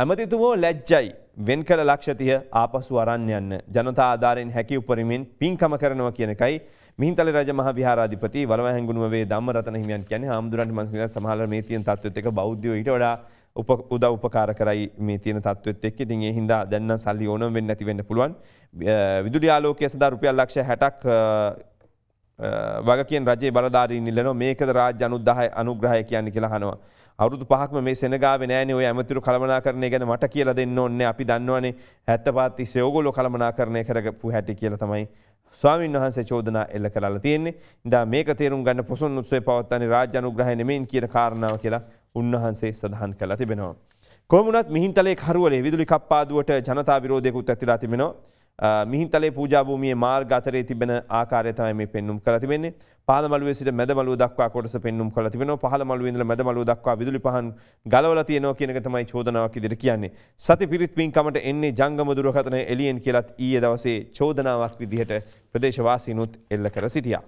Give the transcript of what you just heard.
ඇමතිතුමෝ ලැජ්ජයි වෙන් කළ ලක්ෂතිය ආපසු අරන් යන්න ජනතා ආධාරයෙන් හැකි උපරිමෙන් පින්කම කරනවා කියන එකයි මිහින්තල රජ මහ විහාරාධිපති වලවැහැඟුණුම වේ ධම්මරතන හිමියන් කියන්නේ හාමුදුරන්ට මම කියන සමහර මේ තියෙන තත්ත්වෙත් එක බෞද්ධයෝ ඊට වඩා උදව් උපකාර කරයි මේ තියෙන තත්ත්වෙත් එක්ක. ඉතින් ඒ හින්දා දැන් නම් සල්ලි ඕනම වෙන්නේ නැති වෙන්න පුළුවන්. විදුලි ආලෝකය සඳහා රුපියල් ලක්ෂ 60ක් වගකෙන් රජේ බලධාරීන් ඉල්ලනවා මේකද රාජ්‍ය අනුදාහය අනුග්‍රහය කියන්නේ කියලා අහනවා. අවුරුදු පහක්ම මේ සෙනගාවේ නෑනේ ඔය ඇමතිරු කළමනාකරණය ගැන මට කියලා දෙන්න ඕනේ. අපි දන්නවනේ 75 තිස්සේ ඕගොල්ලෝ කළමනාකරණය කරගපු හැටි කියලා තමයි ස්වාමීන් වහන්සේ චෝදනා එල්ල කරලා තියෙන්නේ. ඉඳා මේක තේරුම් ගන්න පොසොන් උත්සවය පවත්වන්නේ රාජ්‍ය අනුග්‍රහය නෙමෙයි කියන කාරණාව කියලා උන්වහන්සේ සඳහන් කළා තිබෙනවා. කොහොමුණත් මිහින්තලේ කරවලේ විදුලි කප්පාදුවට ජනතා විරෝධයකුත් ඇතිලා තිබෙනවා. මිහින්තලේ පූජාභූමියේ මාර්ග අතරේ තිබෙන ආකාරය තමයි මේ පෙන්눔 කරලා තිබෙන්නේ. පහළ මළුවේ සිට මැද මළුව දක්වා කොටස පෙන්눔 කරලා තිබෙනවා. පහළ මළුවේ ඉඳලා මැද මළුව දක්වා විදුලි පහන් ගලවලා තියෙනවා කියන එක තමයි චෝදනාවක් විදිහට කියන්නේ. සති පිරිත් පින්කමට එන්නේ ජංගම දුරකථන එලියෙන් කියලත් ඊයේ දවසේ චෝදනාවක් විදිහට ප්‍රදේශවාසීනුත් එල්ල කර සිටියා.